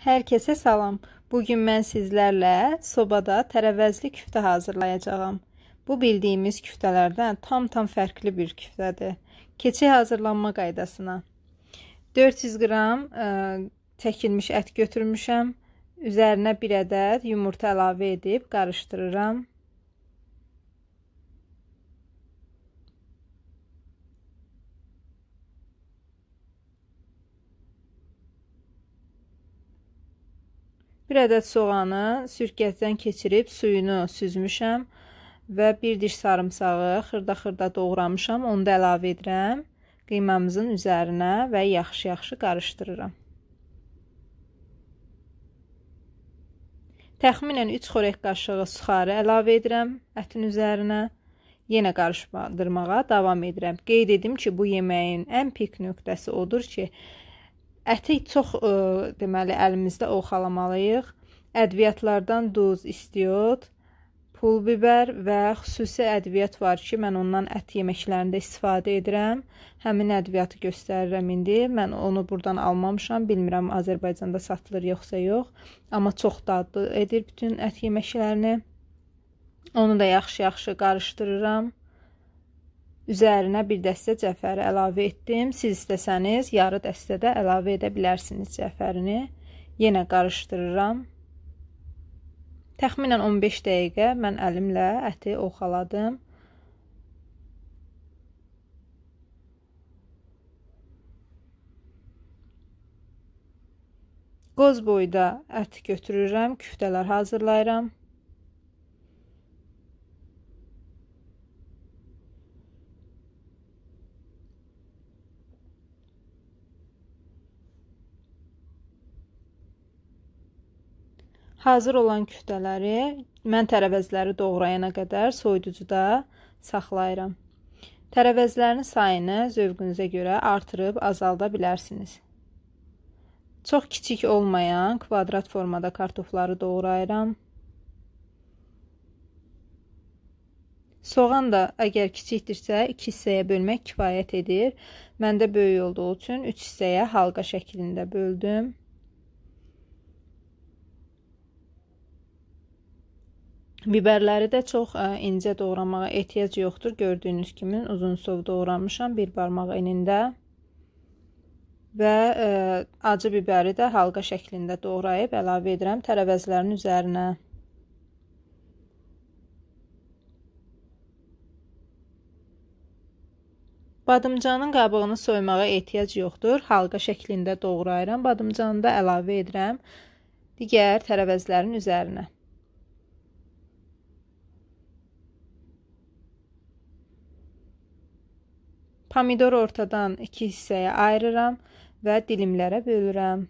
Hər kəsə salam. Bu gün mən sizlərlə sobada tərəvəzli küftə hazırlayacağam. Bu bildiyimiz küftələrdən tam-tam fərqli bir küftədir. Keçək hazırlanma qaydasına. 400 qram ə, e, çəkilmiş ət götürmüşəm. Üzərinə bir ədəd yumurta əlavə edib qarışdırıram. Bir ədəd soğanı sürgətdən keçirib suyunu süzmüşəm və bir diş sarımsağı xırda-xırda doğramışam, onu da əlavə edirəm qiymamızın üzərinə və yaxşı-yaxşı qarışdırıram. Təxminən 3 xörək qaşığı suxarı əlavə edirəm ətin üzərinə. Yenə qarışdırmağa davam edirəm. Qeyd edim ki, bu yeməyin ən pik nöqtəsi odur ki, Əti çox ə, e, deməli əlimizdə ovxalamalıyıq. Ədviyyatlardan duz, istiot, pul biber və xüsusi ədviyyat var ki, mən ondan ət yeməklərində istifadə edirəm. Həmin ədviyyatı göstərirəm indi. Mən onu burdan almamışam, bilmirəm Azərbaycanda satılır yoxsa yox, amma çox dadlı edir bütün ət yeməklərini. Onu da yaxşı-yaxşı qarışdırıram. Üzərinə bir dəstə cəfəri əlavə etdim. Siz istəsəniz yarı dəstədə əlavə edə bilərsiniz cəfərini. Yenə qarışdırıram. Təxminən 15 dəqiqə mən əlimlə əti oxaladım. Qoz boyda ət götürürəm, küftələr hazırlayıram. Hazır olan küftələri mən tərəvəzləri doğrayana qədər soyuducuda saxlayıram. Tərəvəzlərin sayını zövqünüzə görə artırıb azalda bilərsiniz. Çox kiçik olmayan kvadrat formada kartofları doğrayıram. Soğan da əgər kiçikdirsə 2 hissəyə bölmək kifayət edir. Məndə böyük olduğu üçün 3 hissəyə halqa şəklində böldüm. Biberləri də çox ə, incə doğramağa ehtiyac yoxdur. Gördüyünüz kimi uzunsov doğramışam bir barmaq enində. Və ə, acı biberi də halqa şəklində doğrayıb əlavə edirəm tərəvəzlərin üzərinə. Badımcanın qabığını soymağa ehtiyac yoxdur. Halqa şəklində doğrayıram. Badımcanı da əlavə edirəm digər tərəvəzlərin üzərinə. Pomidor ortadan iki hissəyə ayırıram və dilimlərə bölürəm.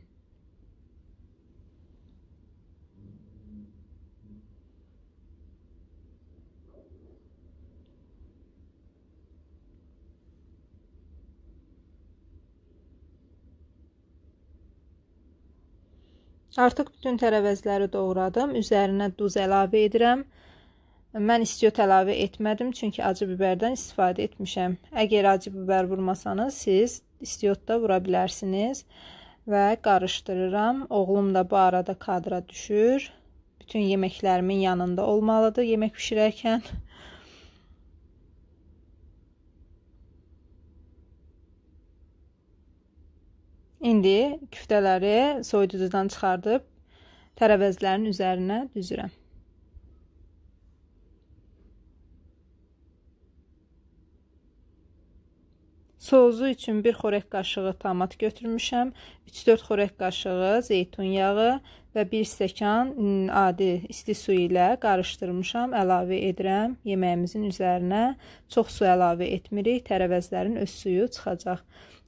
Artıq bütün tərəvəzləri doğradım. Üzərinə duz əlavə edirəm. Mən istiot əlavə etmədim, çünki acı bibərdən istifadə etmişəm. Əgər acı bibər vurmasanız, siz istiot da vura bilərsiniz və qarışdırıram. Oğlum da bu arada kadra düşür. Bütün yeməklərimin yanında olmalıdır yemək bişirərkən. İndi küftələri soyuducudan çıxardıb tərəvəzlərin üzərinə düzürəm. Soğuzu üçün 1 xorək qaşığı tamat götürmüşəm, 3-4 xorək qaşığı zeytun yağı və 1 stəkan adi isti su ilə qarışdırmışam, əlavə edirəm yeməyimizin üzərinə. Çox su əlavə etmirik, tərəvəzlərin öz suyu çıxacaq.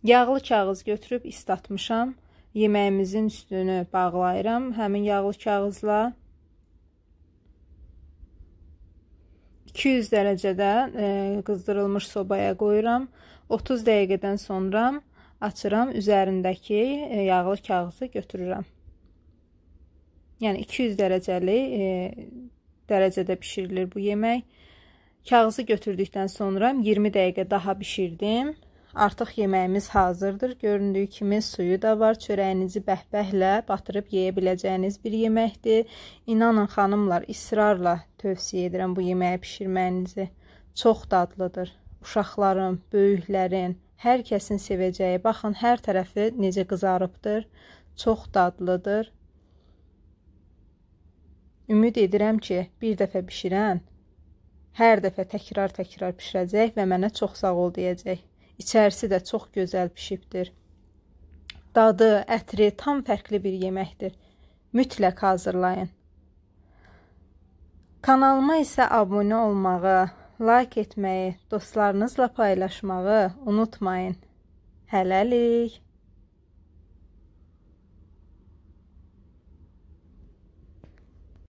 Yağlı kağız götürüb istatmışam. Yeməyimizin üstünü bağlayıram həmin yağlı kağızla. 200 dərəcədə e, qızdırılmış sobaya qoyuram. 30 dəqiqədən sonra açıram, üzərindəki e, yağlı kağızı götürürəm. Yəni 200 dərəcəli e, dərəcədə bişirilir bu yemək. Kağızı götürdükdən sonra 20 dəqiqə daha bişirdim. Artıq yeməyimiz hazırdır. Göründüyü kimi suyu da var. Çörəyinizi bəhbəhlə batırıb yeyə biləcəyiniz bir yeməkdir. İnanın xanımlar, israrla tövsiyə edirəm bu yeməyi bişirməyinizi. Çox dadlıdır uşaqların, böyüklərin, hər kəsin sevəcəyi. Baxın, hər tərəfi necə qızarıbdır. Çox dadlıdır. Ümid edirəm ki, bir dəfə bişirən hər dəfə təkrar-təkrar bişirəcək və mənə çox sağ ol deyəcək. İçərisi də çox gözəl bişibdir. Dadı, ətri tam fərqli bir yeməkdir. Mütləq hazırlayın. Kanalıma isə abunə olmağı, like etməyi, dostlarınızla paylaşmağı unutmayın. Hələlik!